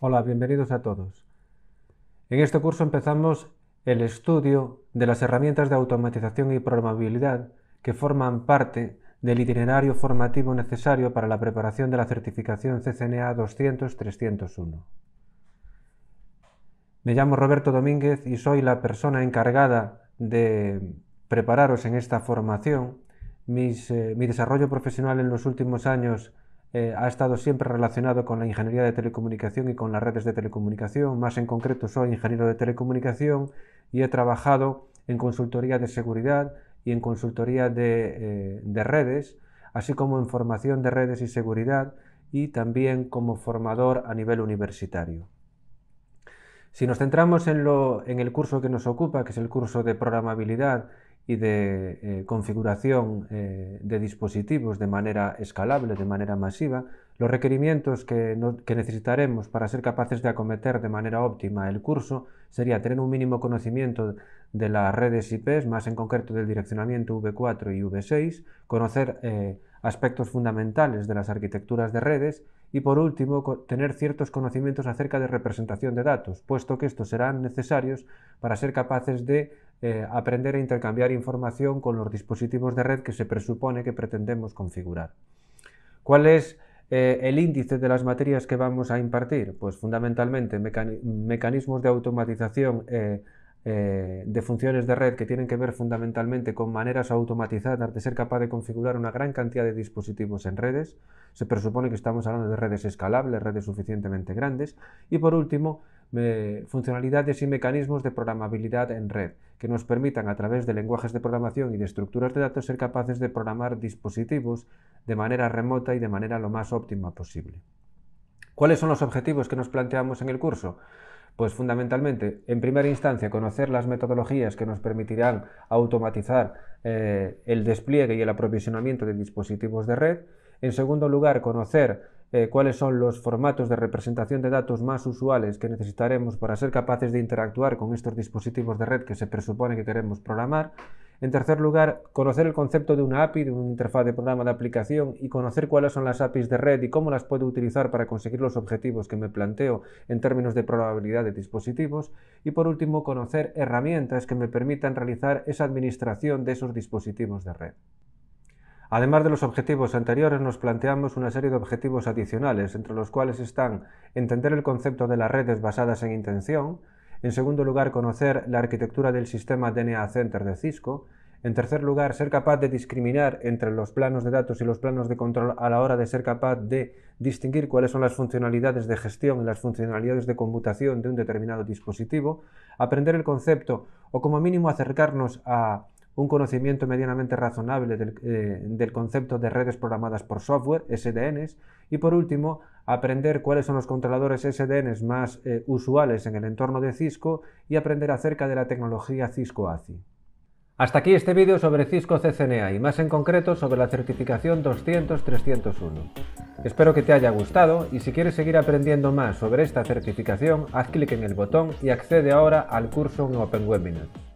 Hola, bienvenidos a todos. En este curso empezamos el estudio de las herramientas de automatización y programabilidad que forman parte del itinerario formativo necesario para la preparación de la certificación CCNA 200-301. Me llamo Roberto Domínguez y soy la persona encargada de prepararos en esta formación. Eh, mi desarrollo profesional en los últimos años eh, ha estado siempre relacionado con la ingeniería de telecomunicación y con las redes de telecomunicación. Más en concreto, soy ingeniero de telecomunicación y he trabajado en consultoría de seguridad y en consultoría de, eh, redes, así como en formación de redes y seguridad y también como formador a nivel universitario. Si nos centramos en el curso que nos ocupa, que es el curso de programabilidad y de eh, configuración eh, de dispositivos de manera escalable, de manera masiva, los requerimientos que, necesitaremos para ser capaces de acometer de manera óptima el curso sería tener un mínimo conocimiento de las redes IP, más en concreto del direccionamiento V4 y V6, conocer eh, aspectos fundamentales de las arquitecturas de redes y por último tener ciertos conocimientos acerca de representación de datos, puesto que estos serán necesarios para ser capaces de eh, aprender a intercambiar información con los dispositivos de red que se presupone que pretendemos configurar. ¿Cuál es eh, el índice de las materias que vamos a impartir? Pues fundamentalmente mecanismos de automatización eh, de funciones de red que tienen que ver fundamentalmente con maneras automatizadas de ser capaz de configurar una gran cantidad de dispositivos en redes. Se presupone que estamos hablando de redes escalables, redes suficientemente grandes. Y por último, funcionalidades y mecanismos de programabilidad en red que nos permitan a través de lenguajes de programación y de estructuras de datos ser capaces de programar dispositivos de manera remota y de manera lo más óptima posible. ¿Cuáles son los objetivos que nos planteamos en el curso? Pues fundamentalmente, en primera instancia, conocer las metodologías que nos permitirán automatizar eh, el despliegue y el aprovisionamiento de dispositivos de red, en segundo lugar, conocer eh, cuáles son los formatos de representación de datos más usuales que necesitaremos para ser capaces de interactuar con estos dispositivos de red que se presupone que queremos programar. En tercer lugar, conocer el concepto de una API, de una interfaz de programa de aplicación y conocer cuáles son las APIs de red y cómo las puedo utilizar para conseguir los objetivos que me planteo en términos de probabilidad de dispositivos. Y por último, conocer herramientas que me permitan realizar esa administración de esos dispositivos de red. Además de los objetivos anteriores, nos planteamos una serie de objetivos adicionales, entre los cuales están entender el concepto de las redes basadas en intención, en segundo lugar, conocer la arquitectura del sistema DNA Center de Cisco, en tercer lugar, ser capaz de discriminar entre los planos de datos y los planos de control a la hora de ser capaz de distinguir cuáles son las funcionalidades de gestión y las funcionalidades de computación de un determinado dispositivo, aprender el concepto o como mínimo acercarnos a un conocimiento medianamente razonable eh, del, concepto de redes programadas por software, SDNs, y por último, aprender cuáles son los controladores SDNs más eh, usuales en el entorno de Cisco y aprender acerca de la tecnología Cisco ACI. Hasta aquí este vídeo sobre Cisco CCNA y más en concreto sobre la certificación 200-301. Espero que te haya gustado y si quieres seguir aprendiendo más sobre esta certificación, haz clic en el botón y accede ahora al curso en Open Webinar.